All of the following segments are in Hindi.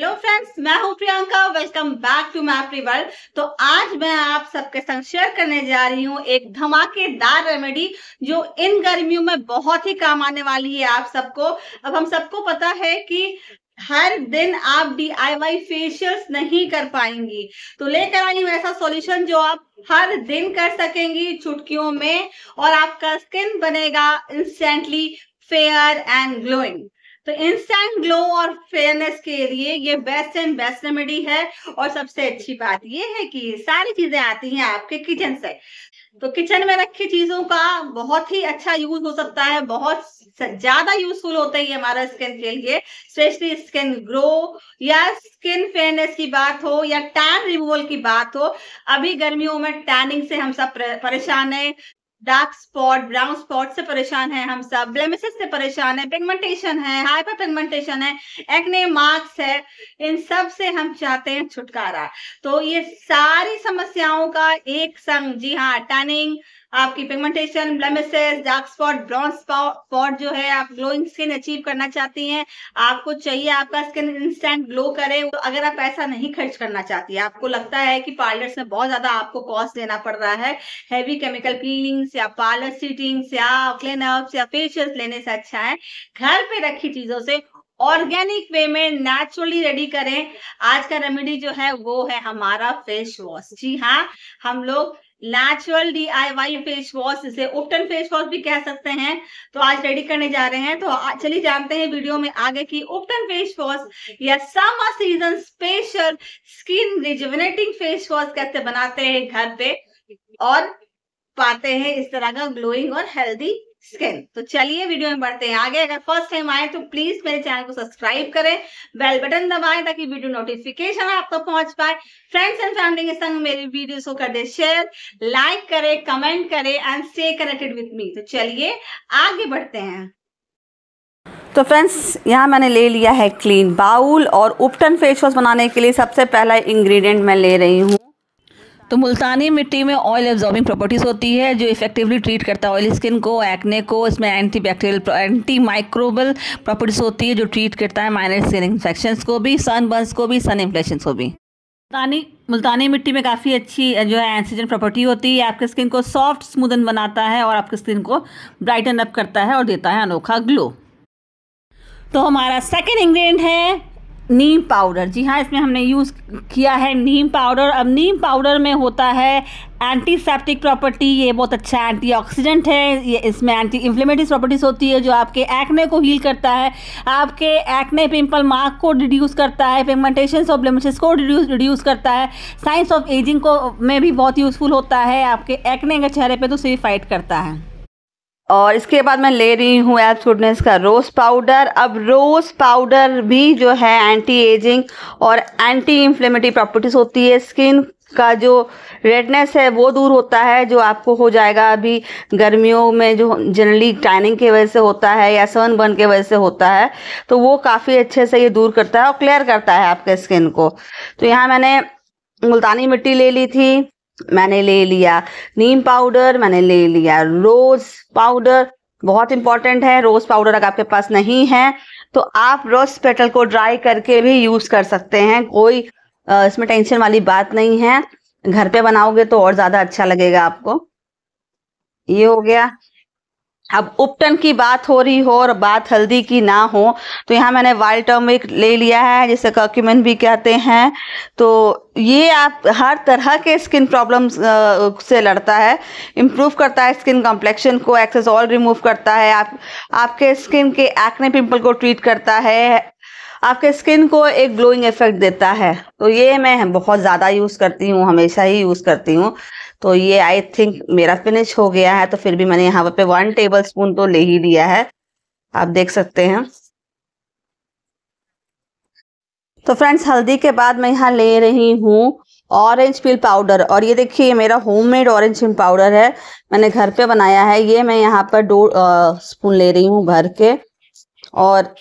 हेलो फ्रेंड्स मैं हूं प्रियंका वेलकम बैक टू मैप्री वर्ल्ड तो आज मैं आप सबके संग शेयर करने जा रही हूं एक धमाकेदार रेमेडी जो इन गर्मियों में बहुत ही काम आने वाली है आप सबको अब हम सबको पता है कि हर दिन आप डी आई वाई फेशियल्स नहीं कर पाएंगी तो लेकर आई हूँ ऐसा सॉल्यूशन जो आप हर दिन कर सकेंगी चुटकियों में और आपका स्किन बनेगा इंस्टेंटली फेयर एंड ग्लोइंग तो इंस्टेंट ग्लो और फेयरनेस के लिए ये बेस्ट एंड बेस्ट रेमेडी है और सबसे अच्छी बात ये है कि सारी चीजें आती हैं आपके किचन से तो किचन में रखी चीजों का बहुत ही अच्छा यूज हो सकता है बहुत ज्यादा यूजफुल होता है ये हमारा स्किन के लिए स्पेशली स्किन ग्रो या स्किन फेयरनेस की बात हो या टैन रिमूवल की बात हो अभी गर्मियों में टैनिंग से हम सब परेशान है डार्क स्पॉट ब्राउन स्पॉट से परेशान है हम सब ब्लेमिसेस से परेशान है पिगमेंटेशन है हाइपर पिगमेंटेशन है एक्ने मार्क्स है इन सब से हम चाहते हैं छुटकारा तो ये सारी समस्याओं का एक संग जी हाँ टर्निंग आपकी pigmentation blemishes dark spot brown spot जो है आप ग्लोइंग स्किन अचीव करना चाहती हैं आपको चाहिए आपका स्किन इंस्टेंट ग्लो करे तो अगर आप पैसा नहीं खर्च करना चाहती है आपको लगता है कि पार्लर्स में बहुत ज्यादा आपको कॉस्ट देना पड़ रहा है हैवी केमिकल क्लीनिंग्स या पार्लर सीटिंग्स या क्लीन क्लीनअप्स या फेशियल लेने से अच्छा है घर पे रखी चीजों से ऑर्गेनिक वे में नेचुरली रेडी करें आज का रेमेडी जो है वो है हमारा फेस वॉश जी हाँ हम लोग नेचुरल वाई फेस वॉश इसे उपटन फेस वॉश भी कह सकते हैं तो आज रेडी करने जा रहे हैं तो चलिए जानते हैं वीडियो में आगे की उपटन फेस वॉश या summer season special skin rejuvenating face wash कैसे बनाते हैं घर पे और पाते हैं इस तरह का ग्लोइंग और हेल्दी स्किन तो चलिए वीडियो में बढ़ते हैं आगे अगर फर्स्ट टाइम आए तो प्लीज मेरे चैनल को सब्सक्राइब करें बेल बटन दबाएं ताकि वीडियो नोटिफिकेशन आप तक पहुंच पाए फ्रेंड्स एंड फैमिली के संग मेरे वीडियोस को कर दे शेयर लाइक करें कमेंट करें and stay connected with me तो चलिए आगे बढ़ते हैं तो फ्रेंड्स यहाँ मैंने ले लिया है क्लीन बाउल और उपटन फेस वॉश बनाने के लिए सबसे पहला इंग्रेडिएंट मैं ले रही हूँ तो मुल्तानी मिट्टी में ऑयल एब्जॉर्बिंग प्रॉपर्टीज़ होती है जो इफेक्टिवली ट्रीट करता है ऑयल स्किन को एक्ने को इसमें anti bacterial anti microbial properties होती है जो ट्रीट करता है माइनर स्किन इन्फेक्शंस को भी सन बर्न्स को भी सन इन्फ्लेक्शन को भी मुल्तानी मुल्तानी मिट्टी में काफ़ी अच्छी जो है एंसीजन प्रॉपर्टी होती है आपके स्किन को सॉफ्ट स्मूदन बनाता है और आपके स्किन को ब्राइटन अप करता है और देता है अनोखा ग्लो तो हमारा सेकेंड इंग्रेडिएंट है नीम पाउडर जी हाँ इसमें हमने यूज़ किया है नीम पाउडर अब नीम पाउडर में होता है एंटीसेप्टिक प्रॉपर्टी ये बहुत अच्छा एंटीऑक्सीडेंट है ये इसमें एंटी इन्फ्लेमेटरी प्रॉपर्टीज होती है जो आपके एक्ने को हील करता है आपके एक्ने पिंपल मार्क को रिड्यूस करता है पिगमेंटेशन ऑफ ब्लेमिशेस को रिड्यूस करता है साइंस ऑफ एजिंग को में भी बहुत यूज़फुल होता है आपके एक्ने के चेहरे पर तो सिर्फ फाइट करता है और इसके बाद मैं ले रही हूँ एप फूडनेस का रोज़ पाउडर अब रोज़ पाउडर भी जो है एंटी एजिंग और एंटी इन्फ्लेमेटरी प्रॉपर्टीज़ होती है स्किन का जो रेडनेस है वो दूर होता है जो आपको हो जाएगा अभी गर्मियों में जो जनरली टाइनिंग की वजह से होता है या सन बर्न की वजह से होता है तो वो काफ़ी अच्छे से ये दूर करता है और क्लियर करता है आपके स्किन को तो यहाँ मैंने मुल्तानी मिट्टी ले ली थी मैंने ले लिया नीम पाउडर मैंने ले लिया रोज पाउडर बहुत इंपॉर्टेंट है रोज पाउडर अगर आपके पास नहीं है तो आप रोज पेटल को ड्राई करके भी यूज कर सकते हैं कोई इसमें टेंशन वाली बात नहीं है घर पे बनाओगे तो और ज्यादा अच्छा लगेगा आपको ये हो गया अब उपटन की बात हो रही हो और बात हल्दी की ना हो तो यहाँ मैंने वाइल्ड टर्मरिक ले लिया है जिसे कॉक्यूमेंट भी कहते हैं तो ये आप हर तरह के स्किन प्रॉब्लम से लड़ता है इम्प्रूव करता है स्किन कॉम्प्लेक्शन को एक्सेस ऑल रिमूव करता है आप आपके स्किन के एक्ने पिंपल को ट्रीट करता है आपके स्किन को एक ग्लोइंग इफेक्ट देता है तो ये मैं बहुत ज़्यादा यूज़ करती हूँ हमेशा ही यूज़ करती हूँ तो ये आई थिंक मेरा फिनिश हो गया है तो फिर भी मैंने यहाँ पे वन टेबल स्पून तो ले ही लिया है आप देख सकते हैं तो फ्रेंड्स हल्दी के बाद मैं यहाँ ले रही हूँ ऑरेंज पील पाउडर और ये देखिए मेरा होममेड ऑरेंज पील पाउडर है मैंने घर पे बनाया है ये मैं यहाँ पर दो स्पून ले रही हूँ भर के और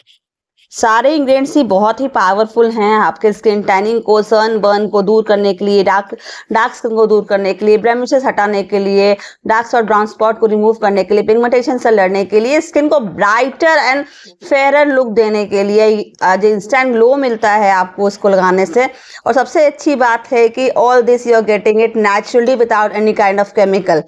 सारे इंग्रेडिएंट्स ही बहुत ही पावरफुल हैं आपके स्किन टैनिंग को सन बर्न को दूर करने के लिए डार्क डार्क स्किन को दूर करने के लिए ब्रेमिशेस हटाने के लिए डार्क और ब्राउन स्पॉट को रिमूव करने के लिए पिगमेंटेशन से लड़ने के लिए स्किन को ब्राइटर एंड फेयरर लुक देने के लिए जो इंस्टेंट ग्लो मिलता है आपको उसको लगाने से और सबसे अच्छी बात है कि all this you are getting it naturally without any kind of chemical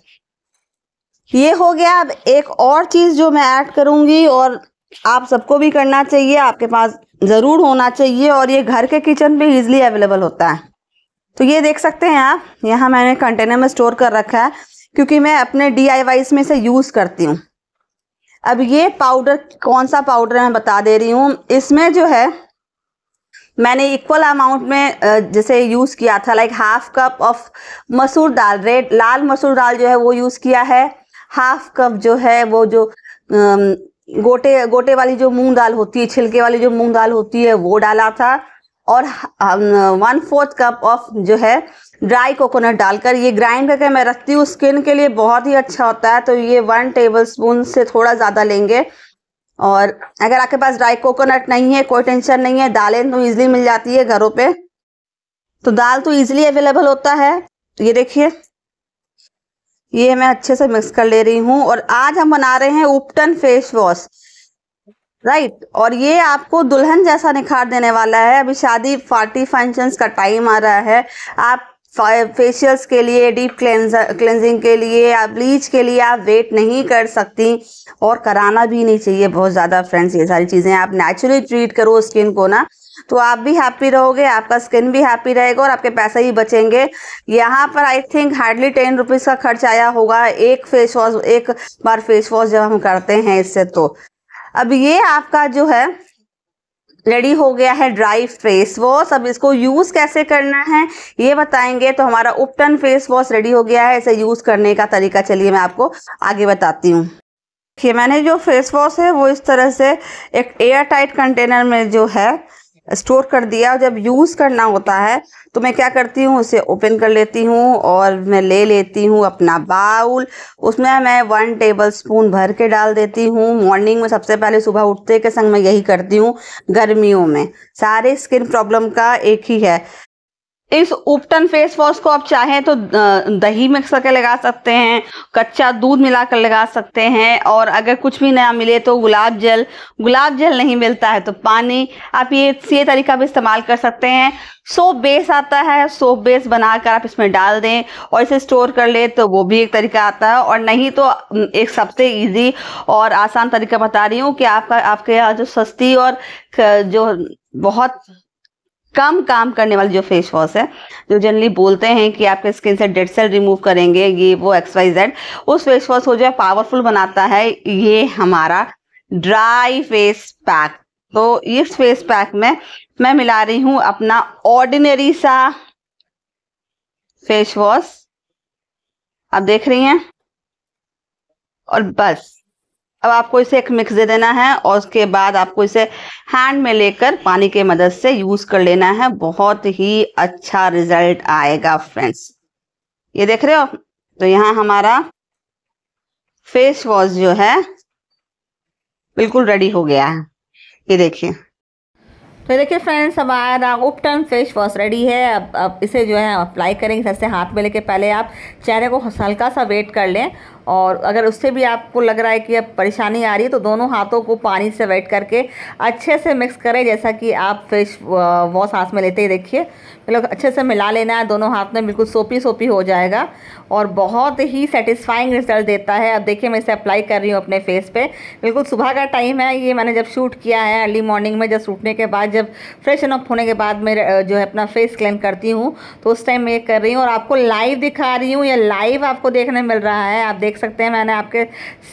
ये हो गया अब एक और चीज़ जो मैं ऐड करूंगी और आप सबको भी करना चाहिए आपके पास ज़रूर होना चाहिए और ये घर के किचन में ईजिली अवेलेबल होता है तो ये देख सकते हैं आप यहाँ मैंने कंटेनर में स्टोर कर रखा है क्योंकि मैं अपने डी में से यूज़ करती हूँ अब ये पाउडर कौन सा पाउडर है मैं बता दे रही हूँ इसमें जो है मैंने इक्वल अमाउंट में जैसे यूज़ किया था लाइक हाफ कप ऑफ मसूर दाल रेड लाल मसूर दाल जो है वो यूज़ किया है हाफ कप जो है वो जो गोटे गोटे वाली जो मूंग दाल होती है छिलके वाली जो मूंग दाल होती है वो डाला था और वन फोर्थ कप ऑफ जो है ड्राई कोकोनट डालकर ये ग्राइंड करके मैं रखती हूँ स्किन के लिए बहुत ही अच्छा होता है तो ये वन टेबल स्पून से थोड़ा ज़्यादा लेंगे और अगर आपके पास ड्राई कोकोनट नहीं है कोई टेंशन नहीं है दालें तो ईजिली मिल जाती है घरों पर तो दाल तो ईजिली अवेलेबल होता है तो ये देखिए ये मैं अच्छे से मिक्स कर ले रही हूँ और आज हम बना रहे हैं उपटन फेस वॉश राइट और ये आपको दुल्हन जैसा निखार देने वाला है अभी शादी पार्टी फंक्शंस का टाइम आ रहा है आप फेशियल्स के लिए डीप क्लेंजर क्लेंजिंग के लिए आप ब्लीच के लिए आप वेट नहीं कर सकती और कराना भी नहीं चाहिए बहुत ज़्यादा फ्रेंड्स ये सारी चीज़ें आप नेचुरली ट्रीट करो स्किन को ना तो आप भी हैप्पी रहोगे आपका स्किन भी हैप्पी रहेगा और आपके पैसे ही बचेंगे यहाँ पर I think hardly ten rupees का खर्च आया होगा एक फेस वॉश एक बार फेस वॉश जब हम करते हैं इससे तो अब ये आपका जो है रेडी हो गया है ड्राई फेस वॉश अब इसको यूज़ कैसे करना है ये बताएंगे तो हमारा उपटन फेस वॉश रेडी हो गया है इसे यूज़ करने का तरीका चलिए मैं आपको आगे बताती हूँ मैंने जो फेस वॉश है वो इस तरह से एक एयर टाइट कंटेनर में जो है स्टोर कर दिया और जब यूज़ करना होता है तो मैं क्या करती हूँ उसे ओपन कर लेती हूँ और मैं ले लेती हूँ अपना बाउल उसमें मैं वन टेबल स्पून भर के डाल देती हूँ मॉर्निंग में सबसे पहले सुबह उठते के संग मैं यही करती हूँ गर्मियों में सारे स्किन प्रॉब्लम का एक ही है इस उपटन फेस वॉश को आप चाहें तो दही मिक्स करके लगा सकते हैं कच्चा दूध मिलाकर लगा सकते हैं और अगर कुछ भी नया मिले तो गुलाब जल गुलाब जल नहीं मिलता है तो पानी आप ये ये तरीका भी इस्तेमाल कर सकते हैं सोप बेस आता है सोप बेस बनाकर आप इसमें डाल दें और इसे स्टोर कर ले तो वो भी एक तरीका आता है और नहीं तो एक सबसे इजी और आसान तरीका बता रही हूँ कि आपका आपके यहाँ जो सस्ती और जो बहुत कम काम करने वाले जो फेस वॉश है जो जनरली बोलते हैं कि आपके स्किन से डेड सेल रिमूव करेंगे ये वो एक्स वाई जेड उस फेस वॉश को जो है पावरफुल बनाता है ये हमारा ड्राई फेस पैक तो इस फेस पैक में मैं मिला रही हूं अपना ऑर्डिनरी सा फेस वॉश आप देख रही हैं और बस अब आपको इसे एक मिक्स दे देना है और उसके बाद आपको इसे हैंड में लेकर पानी के मदद से यूज़ कर लेना है बहुत ही अच्छा रिजल्ट आएगा फ्रेंड्स ये देख रहे हो तो यहाँ हमारा फेस वॉश जो है बिल्कुल रेडी हो गया है ये देखिए तो देखिए फ्रेंड्स हमारा उपटन फेस वॉश रेडी है अब अब इसे जो है अप्लाई करेंगे सबसे हाथ में लेके पहले आप चेहरे को हल्का सा वेट कर लें और अगर उससे भी आपको लग रहा है कि अब परेशानी आ रही है तो दोनों हाथों को पानी से वेट करके अच्छे से मिक्स करें जैसा कि आप फेस वॉश हाथ में लेते ही देखिए मतलब अच्छे से मिला लेना है दोनों हाथ में बिल्कुल सोपी सोपी हो जाएगा और बहुत ही सेटिस्फाइंग रिजल्ट देता है अब देखिए मैं इसे अप्लाई कर रही हूँ अपने फेस पे बिल्कुल सुबह का टाइम है ये मैंने जब शूट किया है अर्ली मॉर्निंग में जब उठने के बाद जब फ्रेशन अप होने के बाद मैं जो है अपना फेस क्लीन करती हूँ तो उस टाइम मैं ये कर रही हूँ और आपको लाइव दिखा रही हूँ या लाइव आपको देखने मिल रहा है आप देख सकते हैं मैंने आपके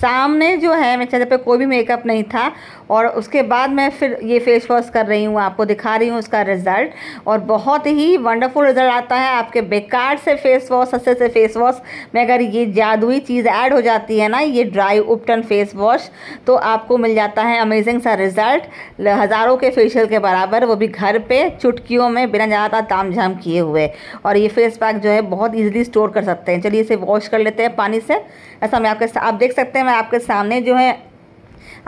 सामने जो है मेरे चेहरे पर कोई भी मेकअप नहीं था और उसके बाद मैं फिर ये फेस वॉश कर रही हूँ आपको दिखा रही हूँ उसका रिज़ल्ट और बहुत ही ही वंडरफुल रिजल्ट आता है आपके बेकार से फेस वॉश सस्ते से फेस वॉश में अगर ये जादुई चीज़ ऐड हो जाती है ना ये ड्राई उपटन फेस वॉश तो आपको मिल जाता है अमेजिंग सा रिजल्ट हज़ारों के फेशियल के बराबर वो भी घर पे चुटकियों में बिना ज़्यादा ताम झाम किए हुए और ये फेस पैक जो है बहुत ईजिली स्टोर कर सकते हैं चलिए इसे वॉश कर लेते हैं पानी से ऐसा मैं आपके आप देख सकते हैं मैं आपके सामने जो है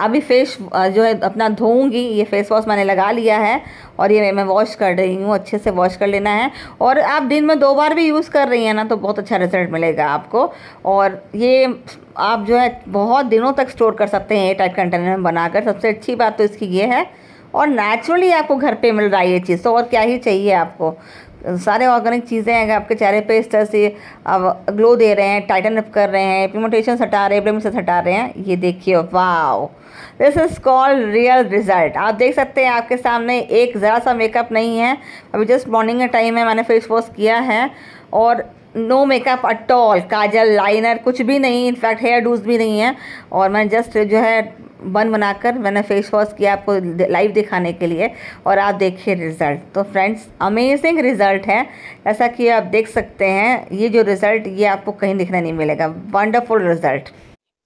अभी फेस जो है अपना धोऊंगी ये फेस वॉश मैंने लगा लिया है और ये मैं वॉश कर रही हूँ अच्छे से वॉश कर लेना है और आप दिन में दो बार भी यूज़ कर रही हैं ना तो बहुत अच्छा रिजल्ट मिलेगा आपको और ये आप जो है बहुत दिनों तक स्टोर कर सकते हैं ये टाइप कंटेनर में बनाकर सबसे अच्छी बात तो इसकी ये है और नेचुरली आपको घर पे मिल रहा है ये चीज़ तो और क्या ही चाहिए आपको सारे ऑर्गेनिक चीज़ें हैं आपके चेहरे पे इस तरह से अब ग्लो दे रहे हैं टाइटन अप कर रहे हैं पिगमेंटेशन हटा रहे हैं हटा रहे हैं ये देखिए wow this is called real result आप देख सकते हैं आपके सामने एक ज़रा सा मेकअप नहीं है अभी जस्ट मॉर्निंग का टाइम है मैंने फेस वॉश किया है और नो मेकअप एट ऑल काजल लाइनर कुछ भी नहीं इनफैक्ट हेयर डूज भी नहीं है और मैंने जस्ट जो है बन बनाकर मैंने फेस वॉश किया आपको लाइव दिखाने के लिए और आप देखिए रिज़ल्ट तो फ्रेंड्स अमेजिंग रिज़ल्ट है ऐसा कि आप देख सकते हैं ये जो रिज़ल्ट ये आपको कहीं दिखना नहीं मिलेगा वंडरफुल रिज़ल्ट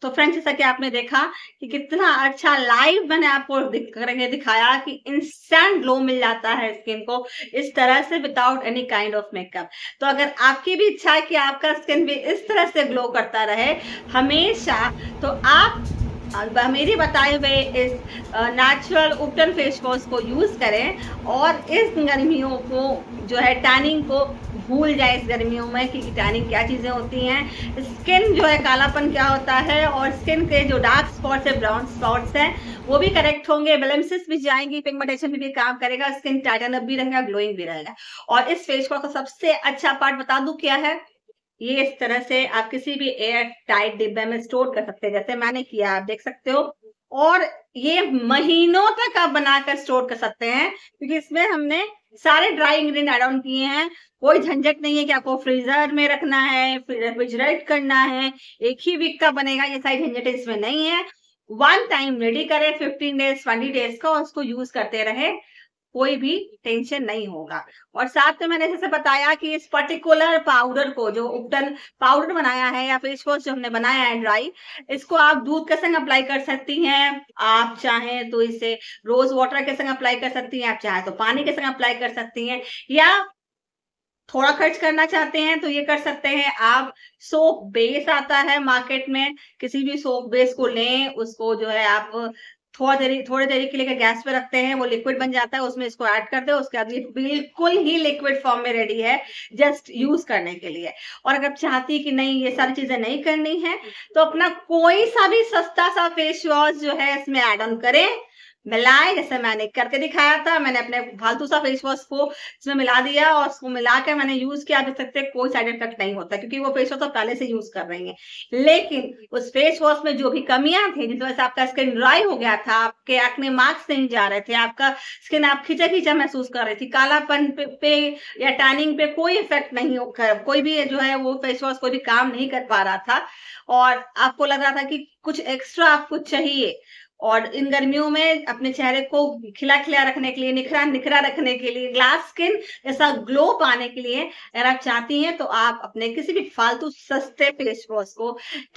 तो फ्रेंड्स जैसा कि आपने देखा कि कितना अच्छा लाइव मैंने आपको करके दिखाया कि इंस्टेंट ग्लो मिल जाता है स्किन को इस तरह से without any kind of makeup तो अगर आपकी भी इच्छा है कि आपका स्किन भी इस तरह से ग्लो करता रहे हमेशा तो आप मेरे बताए हुए इस नेचुरल उपटन फेस वॉश को यूज़ करें और इस गर्मियों को जो है टैनिंग को भूल जाए इस गर्मियों में कि टैनिंग क्या चीज़ें होती हैं स्किन जो है कालापन क्या होता है और स्किन के जो डार्क स्पॉट्स है ब्राउन स्पॉट्स हैं वो भी करेक्ट होंगे बेलेंसेस भी जाएंगी पिगमेंटेशन भी, भी काम करेगा स्किन टाइटन अप भी रहेगा ग्लोइंग भी रहेगा और इस फेस वॉश का सबसे अच्छा पार्ट बता दूँ क्या है ये इस तरह से आप किसी भी एयर टाइट डिब्बे में स्टोर कर सकते हैं जैसे मैंने किया आप देख सकते हो और ये महीनों तक आप बनाकर स्टोर कर सकते हैं क्योंकि इसमें हमने सारे ड्राई इंग्रीडियंट एड ऑन किए हैं कोई झंझट नहीं है कि आपको फ्रीजर में रखना है रेफ्रिजरेट करना है एक ही वीक का बनेगा ये सारी झंझट इसमें नहीं है वन टाइम रेडी करें फिफ्टीन डेज ट्वेंटी डेज का उसको यूज करते रहे कोई भी टेंशन नहीं होगा और साथ में मैंने जैसे बताया कि इस पर्टिकुलर पाउडर को जो उपटन पाउडर बनाया है या फेस वॉश जो हमने बनाया है ड्राई इसको आप दूध के संग अप्लाई कर सकती हैं आप चाहें तो इसे रोज वाटर के संग अप्लाई कर सकती हैं आप चाहें तो पानी के संग अप्लाई कर सकती हैं या थोड़ा खर्च करना चाहते हैं तो ये कर सकते हैं आप सोप बेस आता है मार्केट में किसी भी सोप बेस को लें उसको जो है आप थोड़ा देरी थोड़ी देरी के लिए गैस पे रखते हैं वो लिक्विड बन जाता है उसमें इसको ऐड करते हैं उसके बाद ये बिल्कुल ही लिक्विड फॉर्म में रेडी है जस्ट यूज करने के लिए और अगर आप चाहती कि नहीं ये सारी चीजें नहीं करनी है तो अपना कोई सा भी सस्ता सा फेस वॉश जो है इसमें एड ऑन करें मिलाए जैसे मैंने करके दिखाया था मैंने अपने फालतू सा फेस वॉश को इसमें मिला दिया और उसको मिला के मैंने यूज किया देख सकते तो कोई साइड इफेक्ट नहीं होता क्योंकि वो फेस वॉश तो पहले से यूज कर रही है लेकिन उस फेस वॉश में जो भी कमियां थी जिस वजह से आपका स्किन ड्राई हो गया था आपके एक्ने मार्क्स नहीं जा रहे थे आपका स्किन आप खींचा खींचा महसूस कर रही थी कालापन पे, पे या टैनिंग पे कोई इफेक्ट नहीं कोई भी जो है वो फेस वॉश कोई भी काम नहीं कर पा रहा था और आपको लग रहा था कि कुछ एक्स्ट्रा आपको चाहिए और इन गर्मियों में अपने चेहरे को खिला खिला रखने के लिए निखरा निखरा रखने के लिए ग्लास स्किन ऐसा ग्लो पाने के लिए अगर आप चाहती हैं तो आप अपने किसी भी फालतू सस्ते फेस वॉश को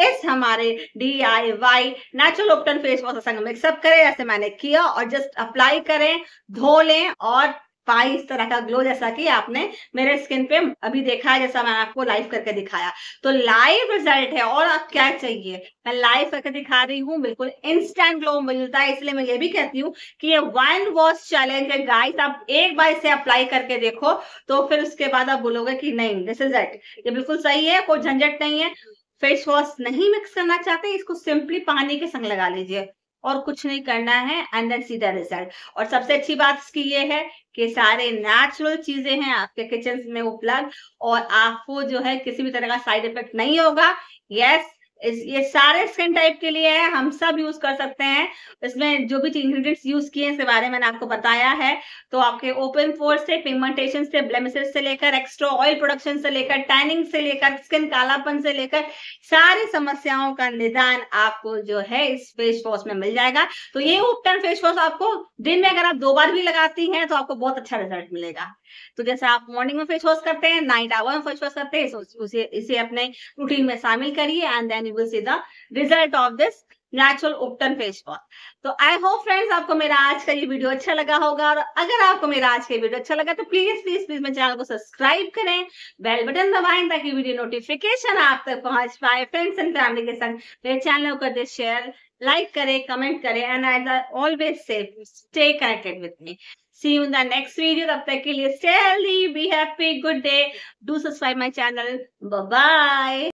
इस हमारे डी आई वाई नेचुरल ओप्टन फेस वॉश संग मिक्सअप करें ऐसे मैंने किया और जस्ट अप्लाई करें धो लें और पाई इस तरह का ग्लो जैसा कि आपने मेरे स्किन पे अभी देखा है जैसा मैंने आपको लाइव करके दिखाया तो लाइव रिजल्ट है और आप क्या चाहिए मैं लाइव करके दिखा रही हूँ बिल्कुल इंस्टेंट ग्लो मिलता है इसलिए मैं ये भी कहती हूँ कि ये वन वॉश चैलेंज है गाइस आप एक बार इसे अप्लाई करके देखो तो फिर उसके बाद आप बोलोगे की नहीं दिस इज इट ये बिल्कुल सही है कोई झंझट नहीं है फेस वॉश नहीं मिक्स करना चाहते इसको सिंपली पानी के संग लगा लीजिए और कुछ नहीं करना है एंड देन द रिजल्ट और सबसे अच्छी बात इसकी ये है कि सारे नेचुरल चीजें हैं आपके किचन में उपलब्ध और आपको जो है किसी भी तरह का साइड इफेक्ट नहीं होगा यस ये सारे स्किन टाइप के लिए है हम सब यूज कर सकते हैं इसमें जो भी इंग्रेडिएंट्स यूज किए हैं इसके बारे में मैंने आपको बताया है तो आपके ओपन फोर्स से पिगमेंटेशन से ब्लेमिसेस से लेकर एक्स्ट्रा ऑयल प्रोडक्शन से लेकर टैनिंग से लेकर स्किन कालापन से लेकर सारी समस्याओं का निदान आपको जो है इस फेस वॉश में मिल जाएगा तो ये उपटन फेस वॉश आपको दिन में अगर आप दो बार भी लगाती हैं तो आपको बहुत अच्छा रिजल्ट मिलेगा तो जैसे आप मॉर्निंग में फेस वॉश करते हैं नाइट आवर में फेस वॉश करते हैं उसे इसे अपने रूटीन में शामिल करिए and then you will see the result of this natural ओपटन फेस वॉश तो आई होप फ्रेंड्स आपको मेरा आज का ये वीडियो अच्छा लगा होगा और अगर आपको मेरा आज का वीडियो अच्छा लगा तो प्लीज प्लीज प्लीज मेरे चैनल को सब्सक्राइब करें बेल बटन दबाएं ताकि वीडियो नोटिफिकेशन आप तक पहुंच पाए फ्रेंड्स एंड फैमिली के संग मेरे चैनल को दे शेयर लाइक करें कमेंट करें and I always say stay connected with me See you in the next video. Tab tak ke liye stay healthy, be happy, good day. Do subscribe my channel. Bye bye.